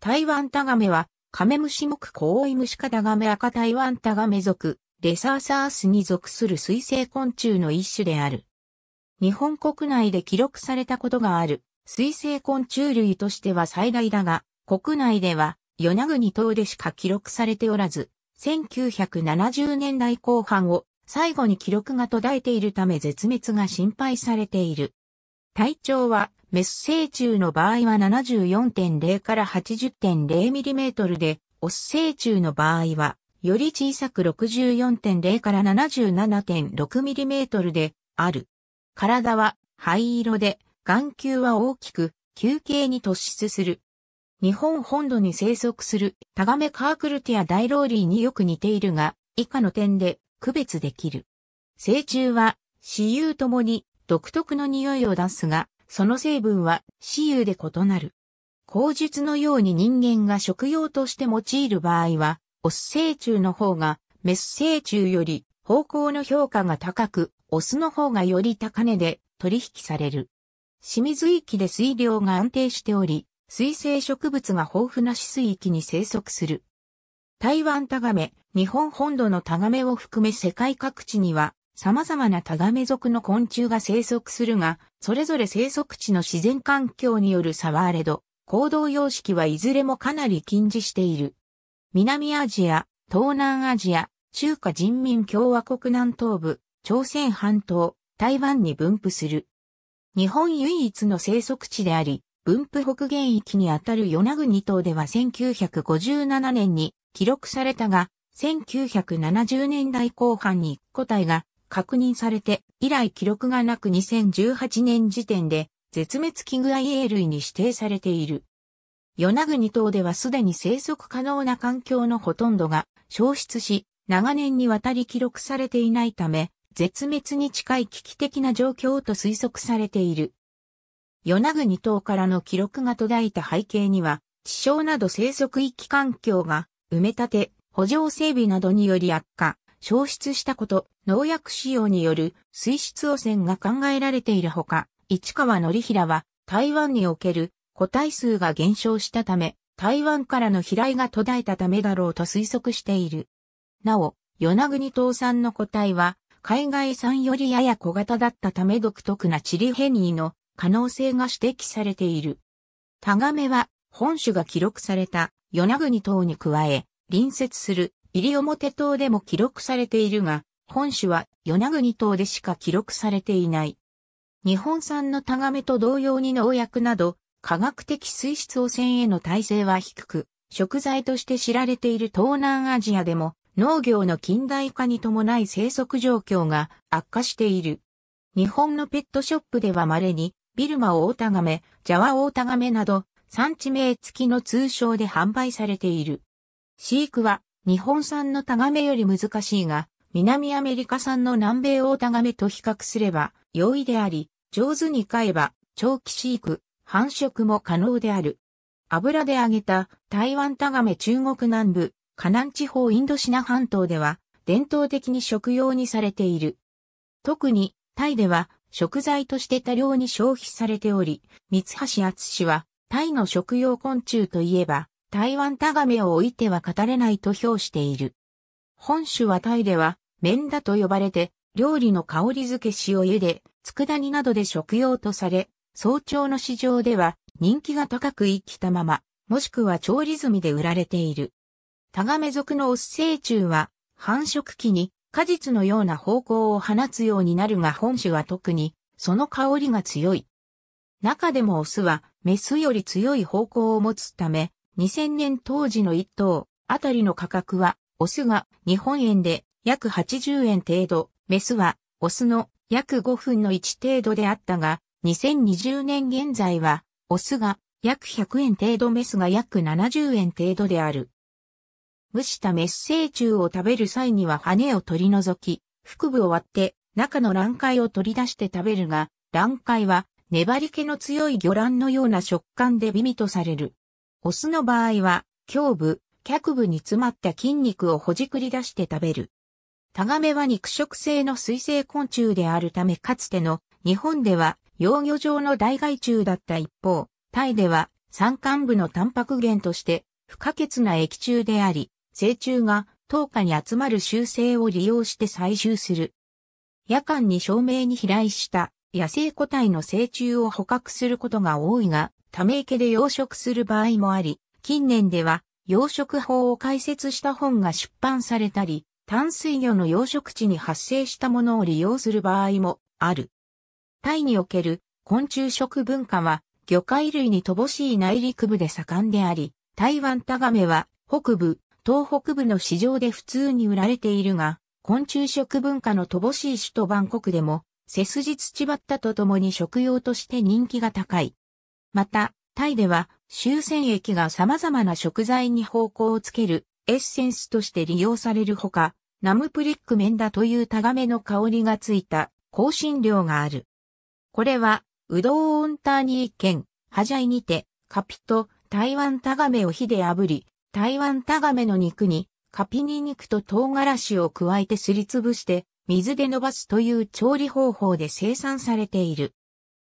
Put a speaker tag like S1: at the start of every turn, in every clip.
S1: 台湾タガメは、カメムシ目コオイムシカタガメ赤台湾タガメ属、レサーサースに属する水生昆虫の一種である。日本国内で記録されたことがある、水生昆虫類としては最大だが、国内では、与那国島でしか記録されておらず、1970年代後半を最後に記録が途絶えているため絶滅が心配されている。体長はメス成虫の場合は74.0から 80.0mm で、オス成虫の場合は、より小さく64.0から 77.6mm で、ある。体は灰色で、眼球は大きく、球形に突出する。日本本土に生息するタガメカークルティア大ローリーによく似ているが、以下の点で区別できる。成虫は、雌雄ともに独特の匂いを出すが、その成分は私有で異なる。口述のように人間が食用として用いる場合は、オス成虫の方がメス成虫より方向の評価が高く、オスの方がより高値で取引される。清水域で水量が安定しており、水生植物が豊富な死水域に生息する。台湾タガメ、日本本土のタガメを含め世界各地には様々なタガメ属の昆虫が生息するが、それぞれ生息地の自然環境による差はあれど、行動様式はいずれもかなり近似している。南アジア、東南アジア、中華人民共和国南東部、朝鮮半島、台湾に分布する。日本唯一の生息地であり、分布北限域にあたる与那国島では1957年に記録されたが、1970年代後半に個体が確認されて以来記録がなく2018年時点で絶滅危惧愛鋭類に指定されている。与那国島ではすでに生息可能な環境のほとんどが消失し、長年にわたり記録されていないため、絶滅に近い危機的な状況と推測されている。与那国島からの記録が途絶えた背景には、地床など生息域環境が埋め立て、補助整備などにより悪化。消失したこと、農薬使用による水質汚染が考えられているほか、市川則平は台湾における個体数が減少したため、台湾からの飛来が途絶えたためだろうと推測している。なお、与那国島産の個体は、海外産よりやや小型だったため独特なチリヘニーの可能性が指摘されている。タガメは本種が記録された与那国島に加え、隣接する西表島でも記録されているが、本種は与那国島でしか記録されていない。日本産のタガメと同様に農薬など、科学的水質汚染への耐性は低く、食材として知られている東南アジアでも、農業の近代化に伴い生息状況が悪化している。日本のペットショップでは稀に、ビルマオオタガメ、ジャワオオタガメなど、産地名付きの通称で販売されている。飼育は日本産のタガメより難しいが、南アメリカ産の南米オオタガメと比較すれば容易であり、上手に飼えば長期飼育、繁殖も可能である。油で揚げた台湾タガメ中国南部、河南地方インドシナ半島では伝統的に食用にされている。特にタイでは食材として多量に消費されており、三橋厚氏はタイの食用昆虫といえば台湾タガメを置いては語れないと評している。本種はタイでは、麺だと呼ばれて、料理の香り付け塩茹で、佃煮などで食用とされ、早朝の市場では人気が高く生きたまま、もしくは調理済みで売られている。タガメ族のオス成虫は、繁殖期に果実のような方向を放つようになるが本種は特に、その香りが強い。中でもオスは、メスより強い方向を持つため、2000年当時の1頭あたりの価格は、オスが日本円で約80円程度、メスはオスの約5分の1程度であったが、2020年現在は、オスが約100円程度メスが約70円程度である。蒸したメス成虫を食べる際には羽を取り除き、腹部を割って中の卵塊を取り出して食べるが、卵塊は粘り気の強い魚卵のような食感で美味とされる。オスの場合は、胸部、脚部に詰まった筋肉をほじくり出して食べる。タガメは肉食性の水生昆虫であるためかつての日本では養魚場の大害虫だった一方、タイでは山間部のタンパク源として不可欠な液中であり、成虫が糖化に集まる習性を利用して採集する。夜間に照明に飛来した野生個体の成虫を捕獲することが多いが、ため池で養殖する場合もあり、近年では養殖法を解説した本が出版されたり、淡水魚の養殖地に発生したものを利用する場合もある。タイにおける昆虫食文化は魚介類に乏しい内陸部で盛んであり、台湾タガメは北部、東北部の市場で普通に売られているが、昆虫食文化の乏しい首都バンコクでも切実チバッタと共に食用として人気が高い。また、タイでは終戦液が様々な食材に方向をつけるエッセンスとして利用されるほか、ナムプリックメンダというタガメの香りがついた香辛料がある。これは、うどうオンターニー県、ハジャイにて、カピと台湾タガメを火で炙り、台湾タガメの肉にカピニ肉と唐辛子を加えてすりつぶして水で伸ばすという調理方法で生産されている。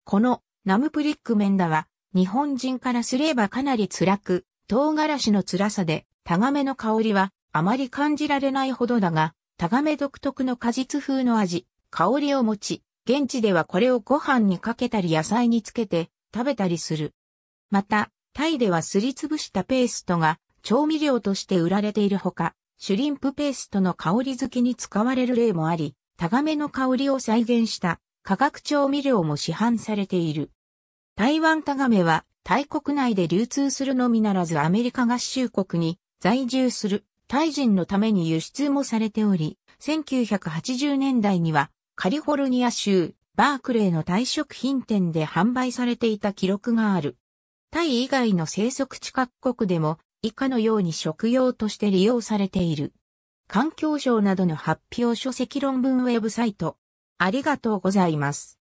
S1: このナムプリックメンダは日本人からすればかなり辛く、唐辛子の辛さでタガメの香りはあまり感じられないほどだが、タガメ独特の果実風の味、香りを持ち、現地ではこれをご飯にかけたり野菜につけて食べたりする。また、タイではすりつぶしたペーストが調味料として売られているほか、シュリンプペーストの香り付けに使われる例もあり、タガメの香りを再現した化学調味料も市販されている。台湾タガメはタイ国内で流通するのみならずアメリカ合衆国に在住するタイ人のために輸出もされており、1980年代にはカリフォルニア州バークレーのタイ食品店で販売されていた記録がある。タイ以外の生息地各国でも以下のように食用として利用されている。環境省などの発表書籍論文ウェブサイト。ありがとうございます。